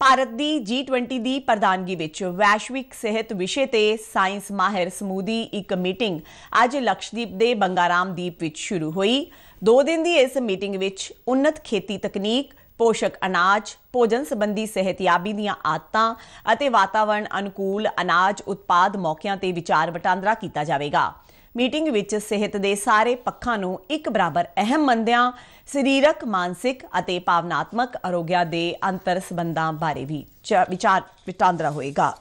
ਭਾਰਤ ਦੀ G20 ਦੀ ਪ੍ਰਧਾਨਗੀ ਵਿੱਚ ਵੈਸ਼ਵਿਕ ਸਿਹਤ ਵਿਸ਼ੇ ਤੇ ਸਾਇੰਸ ਮਾਹਿਰ ਸਮੂਹ ਦੀ ਇੱਕ ਮੀਟਿੰਗ ਅੱਜ ਲਕਸ਼ਦੀਪ ਦੇ ਬੰਗਾਰਾਮ ਦੀਪ ਵਿੱਚ ਸ਼ੁਰੂ ਹੋਈ 2 ਦਿਨ ਦੀ ਇਸ ਮੀਟਿੰਗ ਵਿੱਚ ਉન્નਤ ਖੇਤੀ ਤਕਨੀਕ ਪੋਸ਼ਕ ਅਨਾਜ ਭੋਜਨ ਸੰਬੰਧੀ ਸਿਹਤਯਾਬੀ ਦੀਆਂ ਆਦਤਾਂ ਅਤੇ ਵਾਤਾਵਰਣ ਅਨੁਕੂਲ ਅਨਾਜ ਉਤਪਾਦ ਮੌਕਿਆਂ ਤੇ ਵਿਚਾਰ ਵਟਾਂਦਰਾ ਕੀਤਾ ਜਾਵੇਗਾ ਮੀਟਿੰਗ ਵਿੱਚ ਸਿਹਤ ਦੇ ਸਾਰੇ ਪੱਖਾਂ ਨੂੰ ਇੱਕ ਬਰਾਬਰ ਅਹਿਮ ਮੰਨਦਿਆਂ ਸਰੀਰਕ ਮਾਨਸਿਕ ਅਤੇ ਭਾਵਨਾਤਮਕ ਅਰੋਗਿਆ ਦੇ ਅੰਤਰ ਸੰਬੰਧਾਂ ਬਾਰੇ ਵੀ ਵਿਚਾਰ ਵਿਟਾਂਦਰਾ ਹੋਏਗਾ